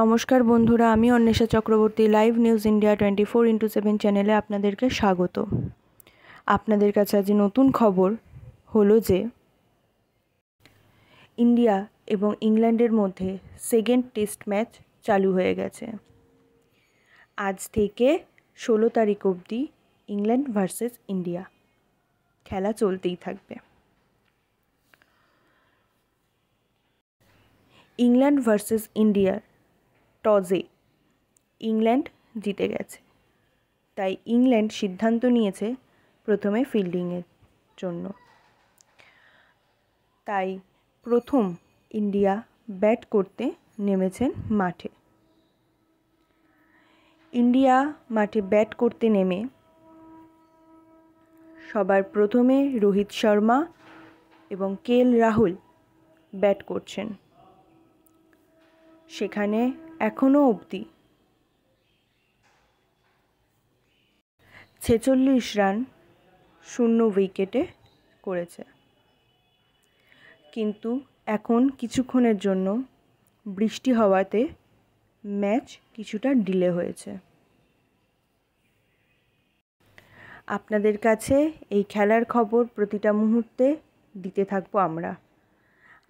নমস্কার বন্ধুরা আমি Anwesha Chakraborty live news India twenty four into seven চ্যানেলে আপনাদেরকে স্বাগত আপনাদের কাছে আজ নতুন খবর হলো যে ইন্ডিয়া এবং ইংল্যান্ডের মধ্যে সেকেন্ড টেস্ট ম্যাচ চালু হয়ে গেছে আজ থেকে ষোলো তারিখ অবধি ইংল্যান্ড ভার্সেস ইন্ডিয়া খেলা চলতেই থাকবে ইংল্যান্ড ভার্সেস ইন্ডিয়ার টজে ইংল্যান্ড জিতে গেছে তাই ইংল্যান্ড সিদ্ধান্ত নিয়েছে প্রথমে ফিল্ডিংয়ের জন্য তাই প্রথম ইন্ডিয়া ব্যাট করতে নেমেছেন মাঠে ইন্ডিয়া মাঠে ব্যাট করতে নেমে সবার প্রথমে রোহিত শর্মা এবং কে এল রাহুল ব্যাট করছেন সেখানে এখনও অবধি ছেচল্লিশ রান শূন্য উইকেটে করেছে কিন্তু এখন কিছুক্ষণের জন্য বৃষ্টি হওয়াতে ম্যাচ কিছুটা ডিলে হয়েছে আপনাদের কাছে এই খেলার খবর প্রতিটা মুহূর্তে দিতে থাকবো আমরা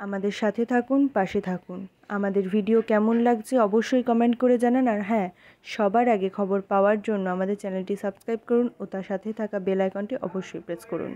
আমাদের সাথে থাকুন পাশে থাকুন আমাদের ভিডিও কেমন লাগছে অবশ্যই কমেন্ট করে জানান আর হ্যাঁ সবার আগে খবর পাওয়ার জন্য আমাদের চ্যানেলটি সাবস্ক্রাইব করুন ও তার সাথে থাকা বেল আইকনটি অবশ্যই প্রেস করুন